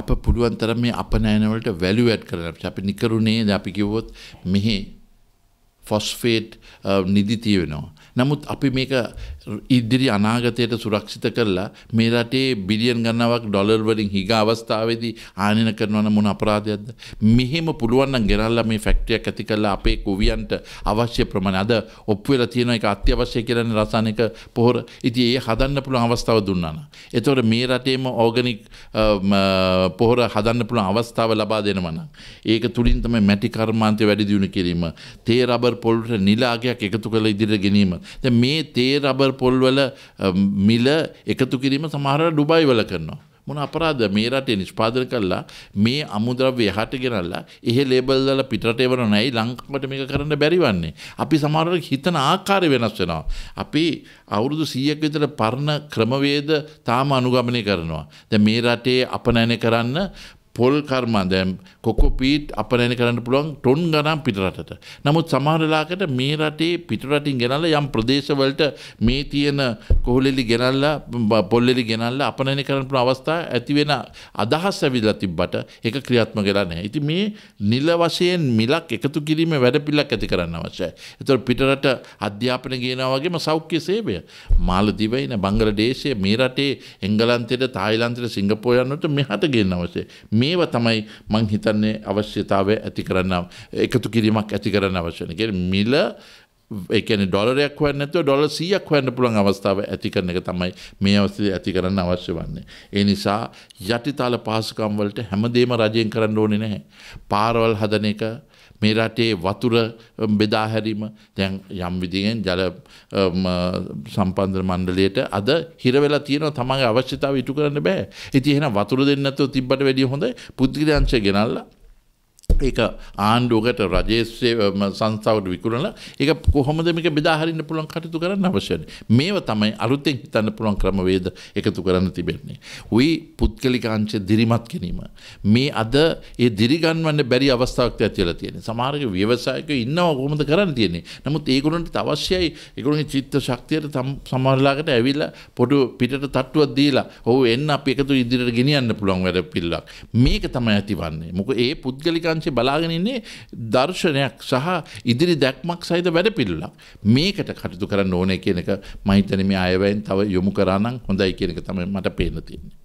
අප පුළුවන් තරම් මේ අපනයනවලට වැලියු ඇඩ් කරන්න අපි නිකරුණේ අපි කිව්වොත් මෙහි ෆොස්ෆේට් uh, නිදි තියෙනවා. නමුත් අපි මේක ඉදිරි අනාගතයට සුරක්ෂිත කරලා මේ රටේ බිලියන් ගණනාවක් ඩොලර් වලින් හිග අවස්ථාවේදී ආනින කරනවන මොන අපරාධයක්ද මෙහෙම පුළුවන් නම් ගෙනල්ලා මේ ෆැක්ටරියක් ඇති කරලා අපේ කුවියන්ට අවශ්‍ය ප්‍රමාණය අද ඔප්පු වෙලා තියෙන එක අත්‍යවශ්‍ය කියලා රසායනික පොහොර ඉතින් ඒ හදන්න පුළුවන් අවස්ථාව දුන්නා නම් එතකොට මේ රටේම ඕගනික් um, uh, පොහොර හදන්න පුළුවන් අවස්ථාව ලබා දෙනවා නම් ඒක තුලින් තමයි මැටි කර්මාන්තය වැඩි දියුණු කිරීම තේ රබර් පොල්ට නිලාගයක් එකතු කළ ඉදිරියට ගැනීම. දැන් මේ තේ රබර් පොල්වල මිල එකතු කිරීම සමහරවල් ඩුබායි වල කරනවා. මොන අපරාධ මේ රටේ නිෂ්පාදන කළා මේ අමුද්‍රව්‍ය එහාට ගෙනල්ලා එහෙ ලේබල් දාලා පිටරට එවන නැයි ලංකාවට මේක කරන්න බැරි වන්නේ. අපි සමහරවිට හිතන ආකාරය වෙනස් වෙනවා. අපි අවුරුදු 100ක විතර පරණ ක්‍රමවේද තාම අනුගමනය කරනවා. දැන් මේ රටේ අපනයන කරන්න පොල් කර්මන් දැම් කොකු පීට් අපනැන කරන්න පුළුවන් ටොන් ගනම් පිටරටට. නමුත් සමහරලාකට මේ රටේ පිටරටින් ගෙනල්ල යම් ප්‍රදේශවලට මේ තියෙන කොහොලෙලි ගෙනල්ලා පොල්ලෙලි ගෙනල්ල අපනැන කරන අවස්ථා ඇතිවෙන අදහස් ඇවිල්ලා තිබ්බට එක ක්‍රියාත්ම කරන්නේ. ඉති මේ නිල වශයෙන් මිලක් එකතු කිරීම වැඩපිල්ලක් ඇති කරන්න අවශ්‍යයි. එතොට පිටරට අධ්‍යාපන ගෙනවගේම සෞඛ්‍ය සේවය මාලදිවයින බංගල දේශය මේ රටේ එංගලන්තයට තායිලන්තයට සිංගපෝයන්නට මෙහට ගෙන් අවසේ. මේ මේව තමයි මං හිතන්නේ අවශ්‍යතාවය ඇති කරන්න එකතු කිරීමක් ඇති කරන්න අවශ්‍යන කියෙන මිල එකන ඩොලරයක් වන්නතු ඩොල සියක් වන්න පුළන් අවස්ථාව ඇතිකරන එක තමයි මේ අවස්ථේ ඇති කරන්න අවශ්‍ය වන්නේ. ඒ නිසා යටිතාල පහසුකම්වලට හැමදේම රජයෙන් කරන්න ඕනෙ නැහැ. පාරවල් හදන එක මේ රටේ වතුර බෙදාහැරීම දැන් යම් විදිහෙන් ජල සම්පන්දන මණ්ඩලයට අද හිර වෙලා තියෙනවා තමන්ගේ අවශ්‍යතාව ඉටු කරන්න බෑ. ඉතින් එහෙනම් වතුර දෙන්නේ නැතුව තිබ්බට වැඩිය හොඳයි පුද්ගලික අංශය ගෙනල්ලා ඒක ආණ්ඩුවකට රජේස්සේ සංස්ථාවට විකුණලා ඒක කොහොමද මේක බෙදාහරින්න පුළුවන් කටයුතු කරන්න අවශ්‍යයි. මේව තමයි අලුතෙන් හිතන්න පුළුවන් ක්‍රමවේද එකතු කරන්න තිබෙන්නේ. උයි පුද්ගලිකාංශ දිරිමත් කිරීම. මේ අද ඒ දිරිගන්වන්න බැරි අවස්ථාවක් ඇතිලා තියෙන්නේ. සමහරක ව්‍යවසායක ඉන්නව කොහොමද කරන්න තියෙන්නේ. නමුත් ඒගොල්ලන්ට අවශ්‍යයි ඒගොල්ලන්ගේ චිත්ත ශක්තියට සමහරලාකට ඇවිල්ලා පොඩු පිටට තට්ටුවක් දීලා ඔව් එන්න අපි එකතු ඉදිරියට ගෙනියන්න පුළුවන් වැඩ පිළිලක්. මේක තමයි ඇතිවන්නේ. මොකද ඒ පුද්ගලිකංශ පස්සේ බලාගෙන ඉන්නේ දර්ශනයක් සහ ඉදිරි දැක්මක් සහිත වැඩපිළිවෙලක්. මේකට කටයුතු කරන්න ඕනේ කියන එක මම හිතන්නේ මේ අයවැයෙන් තව යොමු කරා නම් හොඳයි කියන එක තමයි මට පේන්න තියෙන්නේ.